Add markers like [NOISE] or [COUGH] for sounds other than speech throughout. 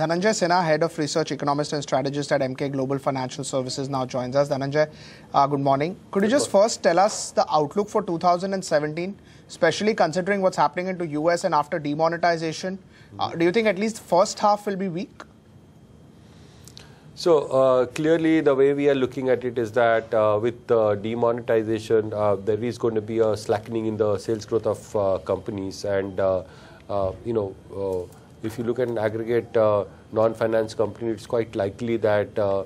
Dhananjay Sinha, Head of Research, Economist and Strategist at MK Global Financial Services, now joins us. Dhananjay, uh, good morning. Could you just first tell us the outlook for 2017, especially considering what's happening into US and after demonetization? Uh, do you think at least first half will be weak? So uh, clearly, the way we are looking at it is that uh, with uh, demonetization, there is going to be a slackening in the sales growth of uh, companies, and uh, uh, you know if you look at an aggregate uh, non-finance company, it's quite likely that uh, uh,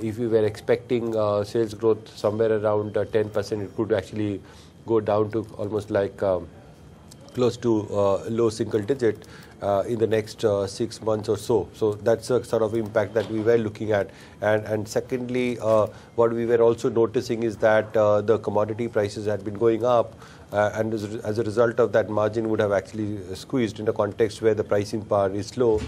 if we were expecting sales growth somewhere around 10%, it could actually go down to almost like um, close to low single digit uh, in the next uh, six months or so. So that's a sort of impact that we were looking at. And and secondly, uh, what we were also noticing is that the commodity prices had been going up. Uh, and as, as a result of that, margin would have actually squeezed in a context where the pricing power is low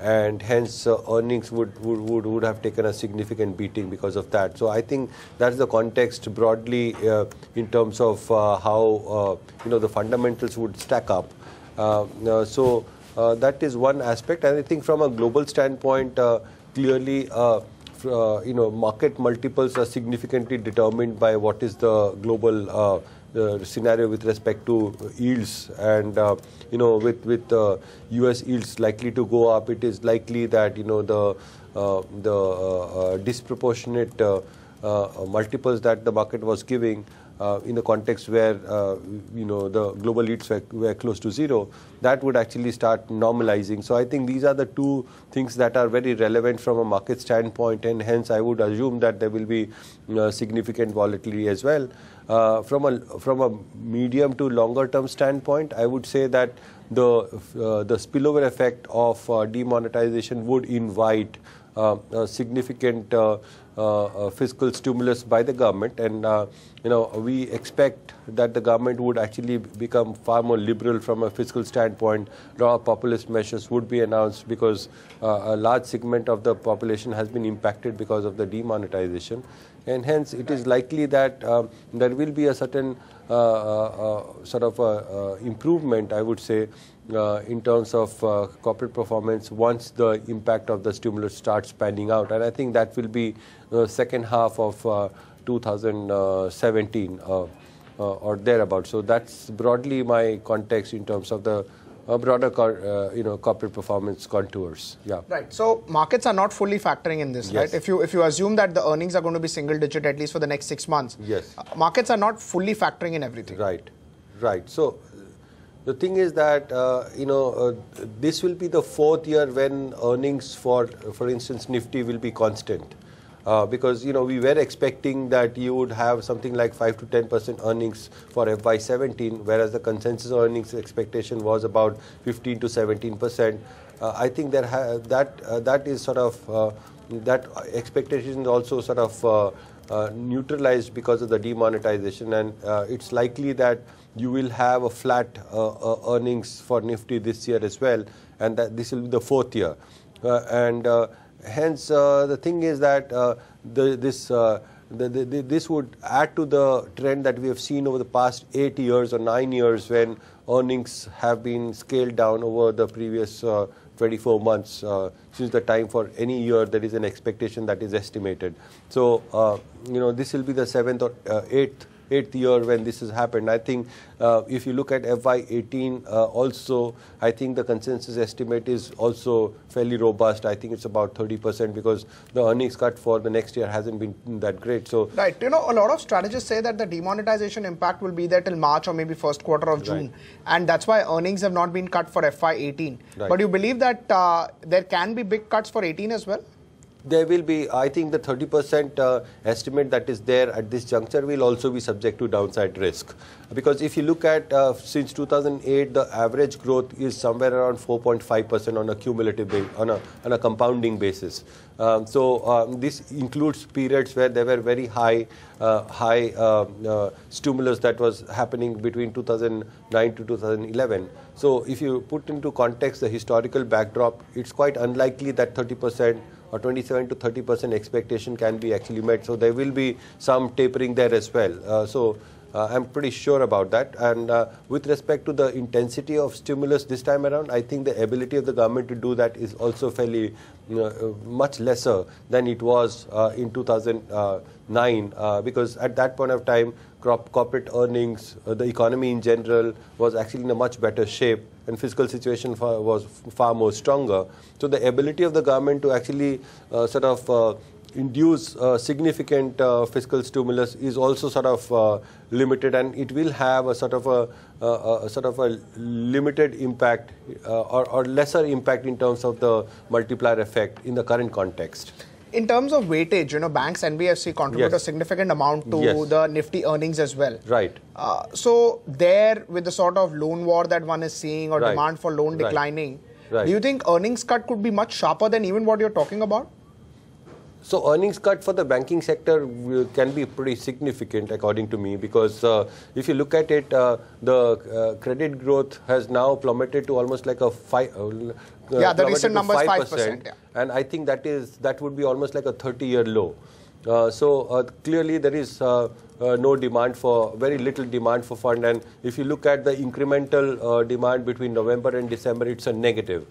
and hence uh, earnings would, would, would, would have taken a significant beating because of that. So I think that's the context broadly uh, in terms of uh, how uh, you know the fundamentals would stack up. Uh, so that is one aspect, and I think from a global standpoint, clearly. you know, market multiples are significantly determined by what is the global uh, scenario with respect to yields and uh, you know with with uh, US yields likely to go up it is likely that you know the uh, the uh, uh, disproportionate multiples that the market was giving uh, in the context where uh, you know the global leads were, were, close to zero, that would actually start normalizing. So I think these are the two things that are very relevant from a market standpoint, and hence I would assume that there will be uh, significant volatility as well. Uh, from a from a medium to longer term standpoint, I would say that the uh, the spillover effect of uh, demonetization would invite uh, significant uh, uh, fiscal stimulus by the government, and you know we expect that the government would actually become far more liberal from a fiscal standpoint. lot of populist measures would be announced because a large segment of the population has been impacted because of the demonetization, and hence it is likely that um, there will be a certain uh, uh, uh, sort of improvement, I would say, uh, in terms of uh, corporate performance once the impact of the stimulus starts panning out. And I think that will be uh, second half of uh, 2017 uh, uh, or thereabout. So that's broadly my context in terms of the broader you know, corporate performance contours. Yeah. Right. So markets are not fully factoring in this, yes. right? If you if you assume that the earnings are going to be single digit at least for the next six months, yes, markets are not fully factoring in everything. Right. Right. So the thing is that uh, you know uh, this will be the fourth year when earnings for, for instance, Nifty will be constant, uh, because you know we were expecting that you would have something like five to ten percent earnings for FY17, whereas the consensus earnings expectation was about 15 to 17 percent. Uh, I think that ha- that uh, that is sort of uh, that expectation is also sort of neutralized because of the demonetization, and it's likely that you will have a flat uh, uh, earnings for Nifty this year as well, and that this will be the fourth year. Uh, and hence, the thing is that the, this the, the, this would add to the trend that we have seen over the past eight years or nine years when earnings have been scaled down over the previous uh, 24 months uh, since the time for any year there is an expectation that is estimated. So, uh, you know, this will be the seventh or eighth eighth year when this has happened. I think uh, if you look at FY18 uh, also, I think the consensus estimate is also fairly robust. I think it's about 30% because the earnings cut for the next year hasn't been that great. So Right. You know, a lot of strategists say that the demonetization impact will be there till March or maybe first quarter of June. Right. And that's why earnings have not been cut for FY18. Right. But you believe that uh, there can be big cuts for 18 as well? there will be, I think the 30% uh, estimate that is there at this juncture will also be subject to downside risk. Because if you look at uh, since 2008, the average growth is somewhere around 4.5% on a cumulative, on a, on a compounding basis. Um, so um, this includes periods where there were very high, uh, high um, uh, stimulus that was happening between 2009 to 2011. So if you put into context the historical backdrop, it's quite unlikely that 30 percent or 27 to 30 percent expectation can be actually met. So there will be some tapering there as well. Uh, so uh, I'm pretty sure about that. And uh, with respect to the intensity of stimulus this time around, I think the ability of the government to do that is also fairly uh, much lesser than it was uh, in 2009 uh, because at that point of time corporate earnings, uh, the economy in general was actually in a much better shape and fiscal situation far, was far more stronger. So the ability of the government to actually uh, sort of uh, induce uh, significant uh, fiscal stimulus is also sort of uh, limited and it will have a sort of a, a sort of a limited impact or, or lesser impact in terms of the multiplier effect in the current context in terms of weightage, you know, banks, NBFC contribute yes. a significant amount to yes. the Nifty earnings as well. Right. Uh, so there, with the sort of loan war that one is seeing or right. demand for loan declining, right. do you think earnings cut could be much sharper than even what you're talking about? So earnings cut for the banking sector can be pretty significant, according to me, because uh, if you look at it, uh, the uh, credit growth has now plummeted to almost like a five, uh, uh, yeah, the recent number is 5%. Yeah. And I think that is that would be almost like a 30-year low. Uh, so uh, clearly there is uh, uh, no demand for, very little demand for fund and if you look at the incremental uh, demand between November and December, it's a negative.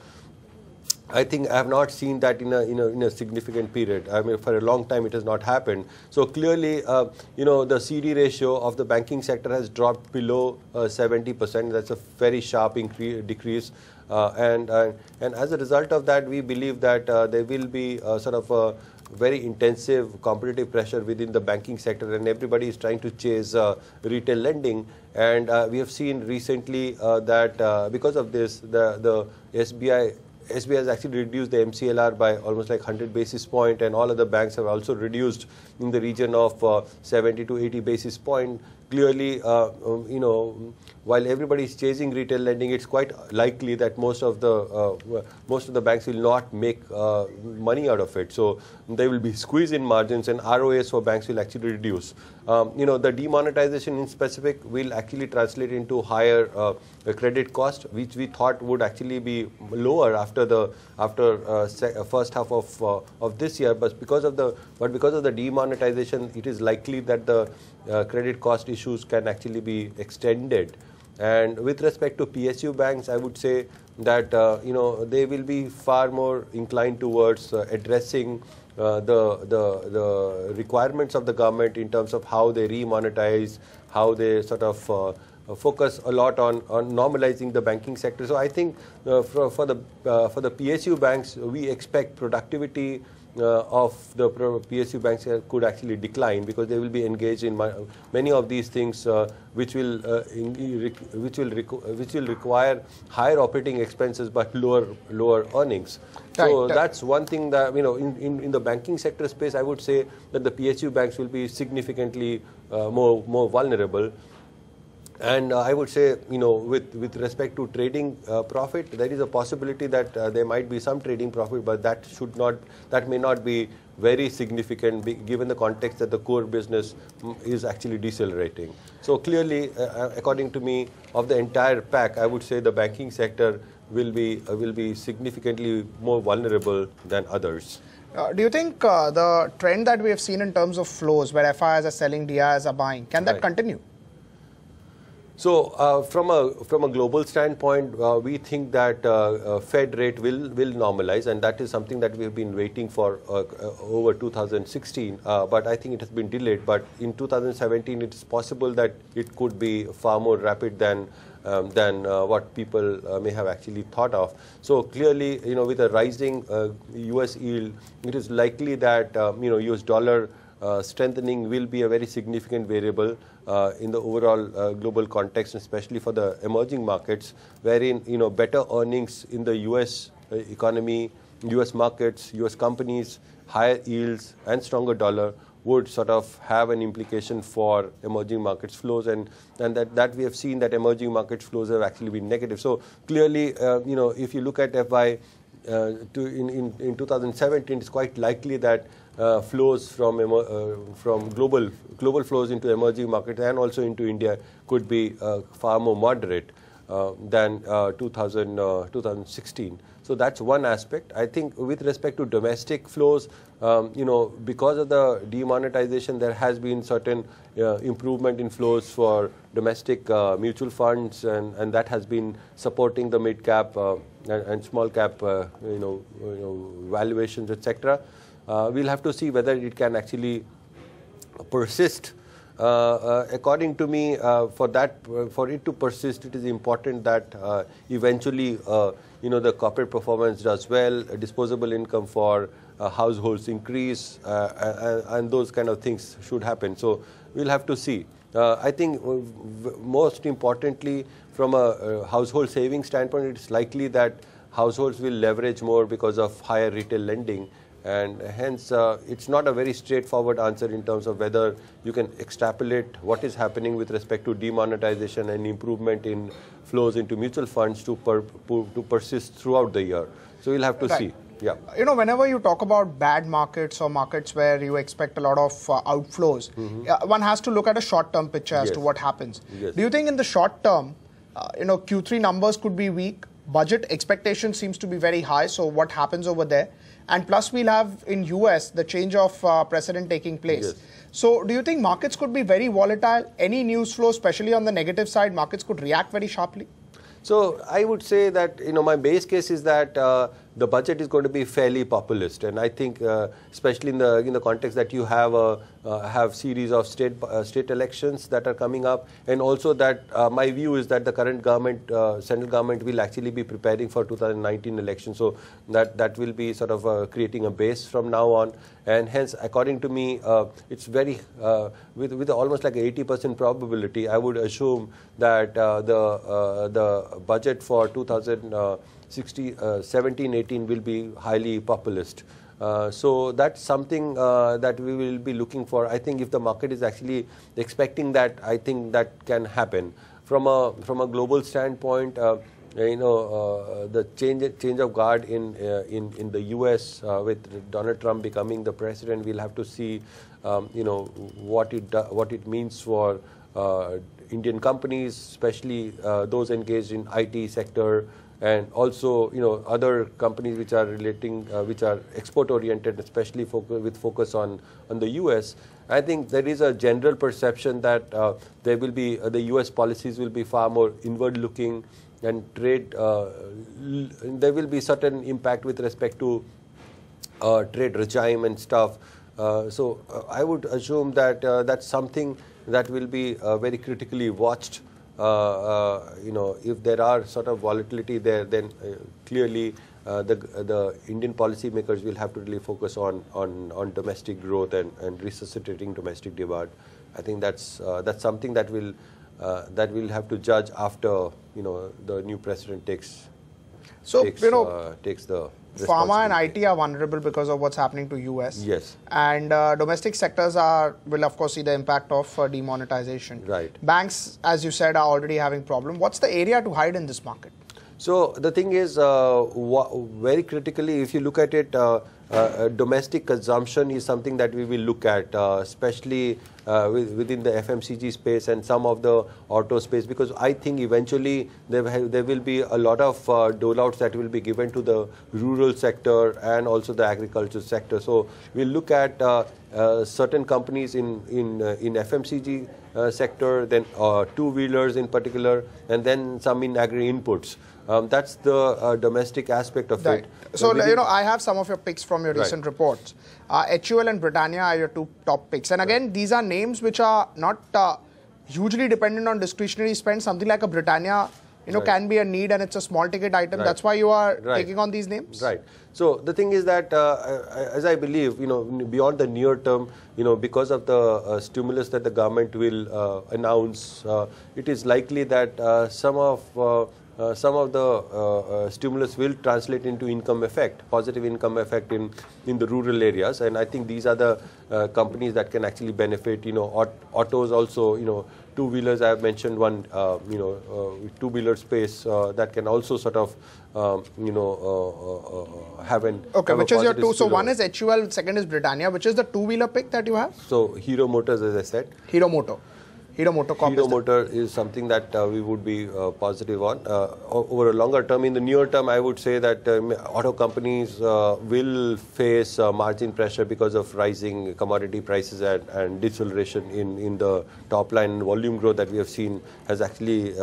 I think I have not seen that in a, in a, in a significant period. I mean, for a long time it has not happened. So clearly, uh, you know, the CD ratio of the banking sector has dropped below 70%. That's a very sharp increase, decrease. Uh, and, uh, and as a result of that, we believe that uh, there will be sort of a very intensive competitive pressure within the banking sector, and everybody is trying to chase retail lending. And we have seen recently that because of this, the the SBI SBI has actually reduced the MCLR by almost like 100 basis point, and all other banks have also reduced in the region of uh, 70 to 80 basis point. Clearly, uh, um, you know, while everybody is chasing retail lending, it's quite likely that most of the uh, most of the banks will not make uh, money out of it. So there will be squeezed in margins, and ROAs for banks will actually reduce. Um, you know, the demonetization in specific will actually translate into higher uh, credit cost, which we thought would actually be lower after the after uh, first half of of this year, but because of the but because of the demonetization monetization, it is likely that the uh, credit cost issues can actually be extended. And with respect to PSU banks, I would say that uh, you know they will be far more inclined towards uh, addressing uh, the, the the requirements of the government in terms of how they re-monetize, how they sort of uh, focus a lot on, on normalizing the banking sector. So I think uh, for, for the uh, for the PSU banks, we expect productivity uh, of the PSU banks could actually decline because they will be engaged in many of these things uh, which will uh, which will which will require higher operating expenses but lower lower earnings. Right. So that's one thing that you know in, in, in the banking sector space, I would say that the PSU banks will be significantly more more vulnerable. And uh, I would say, you know, with, with respect to trading uh, profit, there is a possibility that uh, there might be some trading profit, but that should not, that may not be very significant given the context that the core business mm, is actually decelerating. So clearly, uh, uh, according to me, of the entire pack, I would say the banking sector will be, uh, will be significantly more vulnerable than others. Uh, do you think uh, the trend that we have seen in terms of flows, where FIs are selling, DIs are buying, can that right. continue? So uh, from a from a global standpoint, uh, we think that uh, uh Fed rate will will normalize, and that is something that we have been waiting for uh, uh, over 2016. but I think it has been delayed. But in 2017, it is possible that it could be far more rapid than um, than uh, what people uh, may have actually thought of. So clearly, you know, with a rising uh, U.S. yield, it is likely that um, you know U.S. dollar uh, strengthening will be a very significant variable uh, in the overall uh, global context, especially for the emerging markets, wherein you know better earnings in the U.S. Uh, economy, U.S. markets, U.S. companies, higher yields, and stronger dollar would sort of have an implication for emerging markets flows and, and that, that we have seen that emerging markets flows have actually been negative. So clearly, uh, you know, if you look at FY uh, to in, in, in 2017, it's quite likely that uh, flows from uh, from global global flows into emerging markets and also into India could be uh, far more moderate uh, than 2000, 2016. So that's one aspect. I think with respect to domestic flows, um, you know, because of the demonetization, there has been certain uh, improvement in flows for domestic uh, mutual funds, and, and that has been supporting the mid cap uh, and, and, small cap, you know, you know, valuations, etc. Uh, we'll have to see whether it can actually persist. Uh, uh, according to me, for that, for it to persist, it is important that eventually, you know, the corporate performance does well, disposable income for uh, households increase uh, and, and, those kind of things should happen. So we'll have to see. Uh, I think most importantly, from a household saving standpoint, it's likely that households will leverage more because of higher retail lending and hence uh, it's not a very straightforward answer in terms of whether you can extrapolate what is happening with respect to demonetization and improvement in flows into mutual funds to per, to persist throughout the year so we'll have to right. see yeah you know whenever you talk about bad markets or markets where you expect a lot of uh, outflows mm -hmm. one has to look at a short term picture as yes. to what happens yes. do you think in the short term uh, you know q3 numbers could be weak budget expectation seems to be very high so what happens over there and plus we'll have in US the change of uh, president taking place. Yes. So do you think markets could be very volatile? Any news flow, especially on the negative side, markets could react very sharply? So I would say that you know my base case is that uh, the budget is going to be fairly populist, and I think, uh, especially in the in the context that you have a uh, uh, have series of state uh, state elections that are coming up, and also that uh, my view is that the current government, uh, central government, will actually be preparing for 2019 election, so that that will be sort of creating a base from now on, and hence, according to me, it's very with with almost like 80% probability, I would assume that the the budget for 2000. 60, uh, 17, 18 will be highly populist. Uh, so that's something uh, that we will be looking for. I think if the market is actually expecting that, I think that can happen. From a from a global standpoint, uh, you know uh, the change change of guard in uh, in in the U.S. Uh, with Donald Trump becoming the president, we'll have to see, um, you know, what it what it means for. Indian companies, especially those engaged in IT sector, and also you know other companies which are relating uh, which are export oriented especially focus, with focus on on the US I think there is a general perception that uh, there will be uh, the US policies will be far more inward looking and trade uh, there will be certain impact with respect to uh, trade regime and stuff uh, so I would assume that that's something that will be very critically watched uh, uh, you know, if there are sort of volatility there, then uh, clearly uh, the, the Indian policymakers will have to really focus on, on, on domestic growth and, and resuscitating domestic demand. I think that's, uh, that's something that will, uh, that will have to judge after you know, the new president takes, so, takes, you know, takes the pharma and IT are vulnerable because of what's happening to US. Yes. And uh, domestic sectors are will of course see the impact of uh, demonetization. Right. Banks, as you said, are already having problem. What's the area to hide in this market? So the thing is, uh, very critically, if you look at it, uh, uh, domestic consumption is something that we will look at, especially with, within the FMCG space and some of the auto space, because I think eventually there, there will be a lot of uh, doleouts that will be given to the rural sector and also the agriculture sector. So we'll look at uh, certain companies in in uh, in FMCG uh, sector, then two wheelers in particular, and then some in agri inputs. Um, that's the uh, domestic aspect of right. it. So, you know, I have some of your picks from your right. recent reports. Uh, HUL and Britannia are your two top picks. And again, right. these are names which are not uh, hugely dependent on discretionary spend. Something like a Britannia, you know, can be a need and it's a small ticket item. That's why you are taking on these names. Right. So the thing is that, uh, as I believe, you know, beyond the near term, you know, because of the uh, stimulus that the government will uh, announce, uh, it is likely that uh, some of uh, uh, some of the uh, uh, stimulus will translate into income effect, positive income effect in, in the rural areas. And I think these are the uh, companies that can actually benefit. You know, aut autos also, you know, two wheelers. I have mentioned one, uh, you know, two wheeler space that can also sort of, um, you know, have an. Okay, have which is your two? So one is HUL, second is Britannia. Which is the two wheeler pick that you have? So Hero Motors, as I said. Hero Motor. Hero Motor Corp. Hero Motor is something that uh, we would be uh, positive on. Uh, over a longer term, in the near term, I would say that um, auto companies uh, will face uh, margin pressure because of rising commodity prices and, and deceleration in, in the top line volume growth that we have seen has actually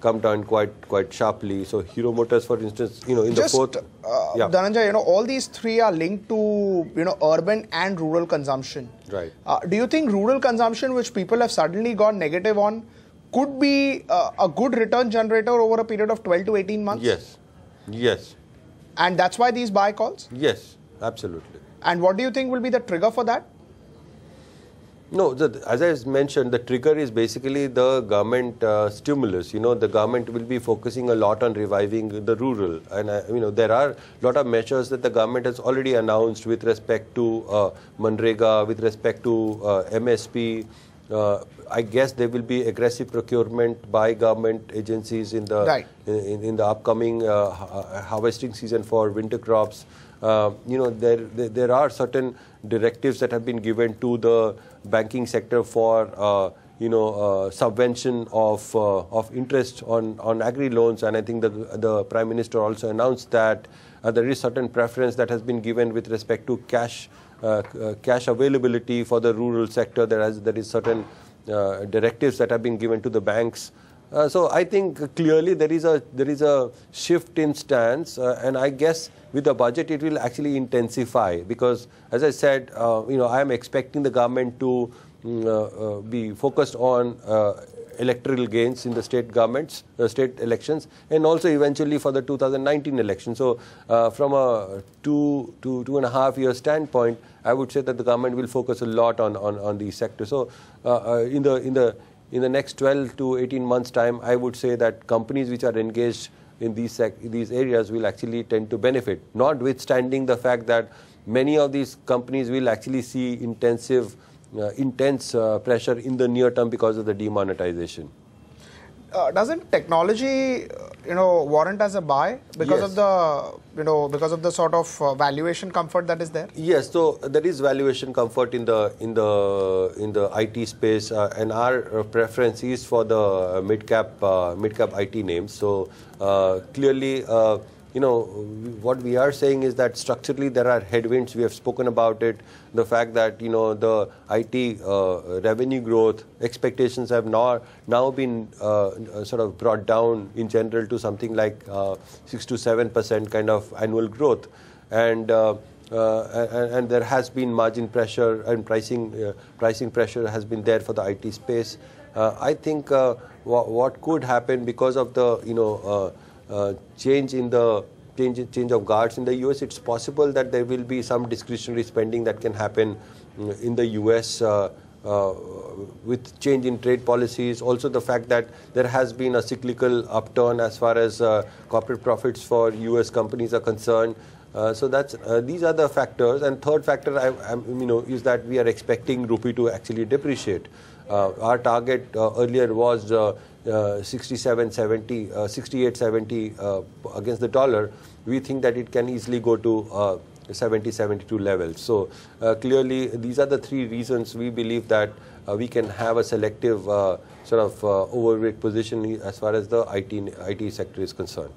come down quite quite sharply. So Hero Motors, for instance, you know, in Just, the fourth, uh, yeah. Dhananjay, you know, all these three are linked to you know urban and rural consumption. Right. Uh, do you think rural consumption, which people have suddenly gone negative on, could be uh, a good return generator over a period of 12 to 18 months? Yes. Yes. And that's why these buy calls? Yes, absolutely. And what do you think will be the trigger for that? No, the, as I mentioned, the trigger is basically the government uh, stimulus. You know, the government will be focusing a lot on reviving the rural, and uh, you know there are a lot of measures that the government has already announced with respect to uh, Manrega, with respect to uh, MSP. Uh, I guess there will be aggressive procurement by government agencies in the right. in, in, the upcoming uh, harvesting season for winter crops uh, you know, there, there, are certain directives that have been given to the banking sector for, uh, you know, uh, subvention of, uh, of interest on, on agri loans. And I think the the Prime Minister also announced that uh, there is certain preference that has been given with respect to cash, cash availability for the rural sector. There, has, there is certain directives that have been given to the banks uh, so I think clearly there is a there is a shift in stance, uh, and I guess with the budget it will actually intensify because, as I said, uh, you know I am expecting the government to mm, uh, uh, be focused on electoral gains in the state governments, uh, state elections, and also eventually for the 2019 election. So, uh, from a two to two and a half year standpoint, I would say that the government will focus a lot on on, on these sectors. So, uh, in the in the in the next 12 to 18 months time, I would say that companies which are engaged in these, these areas will actually tend to benefit, notwithstanding the fact that many of these companies will actually see intensive, uh, intense uh, pressure in the near term because of the demonetization uh, doesn't technology uh, you know warrant as a buy because yes. of the you know because of the sort of uh, valuation comfort that is there yes so there is valuation comfort in the in the in the IT space uh, and our uh, preference is for the mid cap uh, mid cap IT names so clearly you know, what we are saying is that structurally there are headwinds. We have spoken about it. The fact that, you know, the IT uh, revenue growth expectations have now, now been uh, sort of brought down in general to something like uh, 6 to 7% kind of annual growth. And uh, uh and, and, there has been margin pressure and pricing uh, pricing pressure has been there for the IT space. Uh, I think uh, what could happen because of the you know uh, change in the change change of guards in the US, it's possible that there will be some discretionary spending that can happen mm, in the US. Uh, uh, with change in trade policies, also the fact that there has been a cyclical upturn as far as uh, corporate profits for U.S. companies are concerned. Uh, so that's uh, these are the factors, and third factor, I, I, you know, is that we are expecting rupee to actually depreciate. Uh, our target earlier was uh, 67, 70, uh, 68, 70 uh, against the dollar, we think that it can easily go to uh, 70, 72 levels. So uh, clearly, these are the three reasons we believe that we can have a selective sort of overweight position as far as the IT, IT sector is concerned.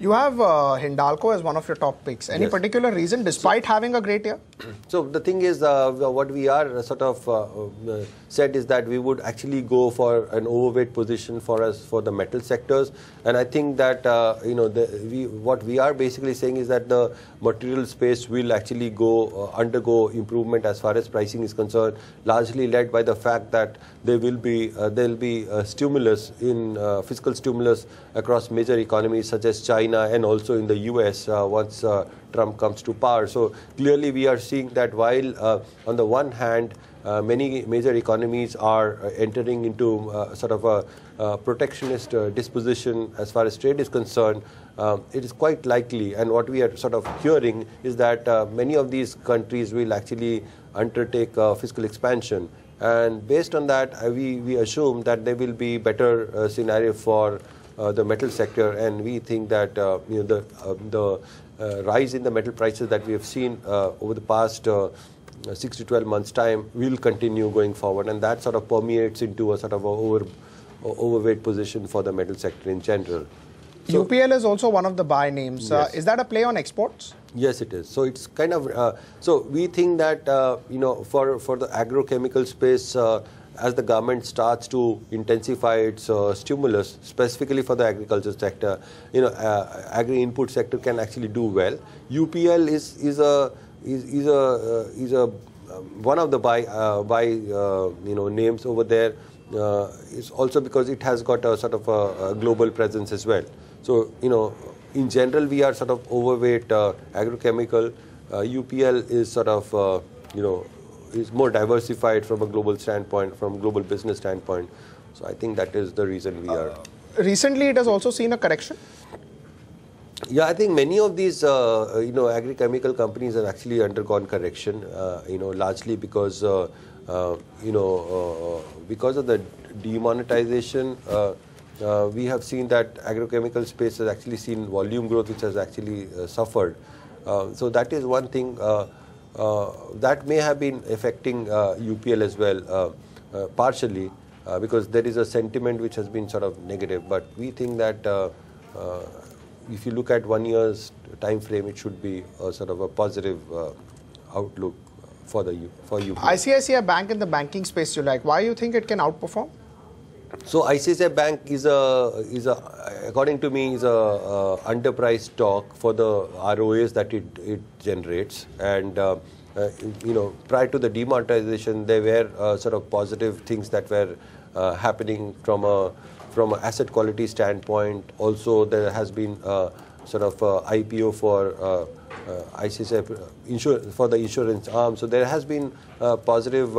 You have uh, Hindalco as one of your top picks. Any yes. particular reason, despite so, having a great year? [CLEARS THROAT] So the thing is, uh, what we are uh, sort of uh, um, uh, said is that we would actually go for an overweight position for us for the metal sectors, and I think that uh, you know the, we, what we are basically saying is that the material space will actually go undergo improvement as far as pricing is concerned, largely led by the fact that there will be there will be stimulus in fiscal stimulus across major economies such as China. China and also in the US uh, once uh, Trump comes to power. So clearly, we are seeing that while uh, on the one hand, uh, many major economies are uh, entering into uh, sort of a protectionist disposition as far as trade is concerned, um, it is quite likely, and what we are sort of hearing is that many of these countries will actually undertake fiscal expansion. And based on that, we, we assume that there will be better scenario for uh, the metal sector, and we think that uh, you know the uh, the rise in the metal prices that we have seen over the past six to 12 months time will continue going forward and that sort of permeates into a sort of a over, overweight position for the metal sector in general. So, UPL is also one of the buy names. Yes. Uh, is that a play on exports? Yes, it is. So it's kind of uh, so we think that uh, you know for for the agrochemical space as the government starts to intensify its uh, stimulus, specifically for the agriculture sector, you know, uh, agri-input sector can actually do well. UPL is is a is, is a uh, is a um, one of the by uh, by uh, you know names over there. Uh, it's also because it has got a sort of a, a, global presence as well. So you know, in general, we are sort of overweight agrochemical. UPL is sort of you know is more diversified from a global standpoint, from global business standpoint. So I think that is the reason we are. Uh, recently, it has also seen a correction. Yeah, I think many of these, uh, you know, agrochemical companies have actually undergone correction, uh, you know, largely because, uh, uh you know, uh, because of the demonetization, we have seen that agrochemical space has actually seen volume growth, which has actually suffered. so that is one thing. Uh, that may have been affecting UPL uh, as well, uh, partially, because there is a sentiment which has been sort of negative. But we think that if you look at one year's time frame, it should be a sort of a positive outlook for the for UPL. ICICI Bank in the banking space, you like? Why you think it can outperform? So ICICI Bank is a is a according to me is a uh, underpriced stock for the ROAs that it it generates and. Uh, uh, you know, prior to the demonetization, there were uh, sort of positive things that were uh, happening from a from an asset quality standpoint. Also, there has been uh, sort of IPO for uh, ICICI for the insurance arm. So there has been positive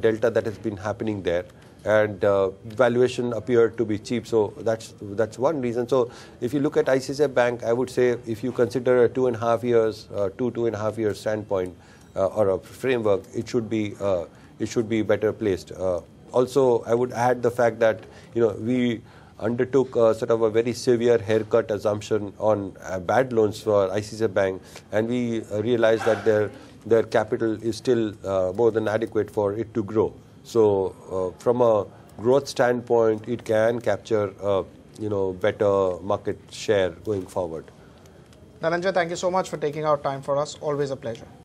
delta that has been happening there and uh, valuation appeared to be cheap. So that's that's one reason. So if you look at ICC Bank, I would say if you consider a two and a half years, uh, two two and a half year standpoint uh, or a framework, it should be uh, it should be better placed. Uh, also, I would add the fact that you know we undertook a, sort of a very severe haircut assumption on uh, bad loans for ICC Bank, and we realized that their their capital is still more than adequate for it to grow. So uh, from a growth standpoint, it can capture uh, you know better market share going forward. Naranja, thank you so much for taking our time for us. Always a pleasure.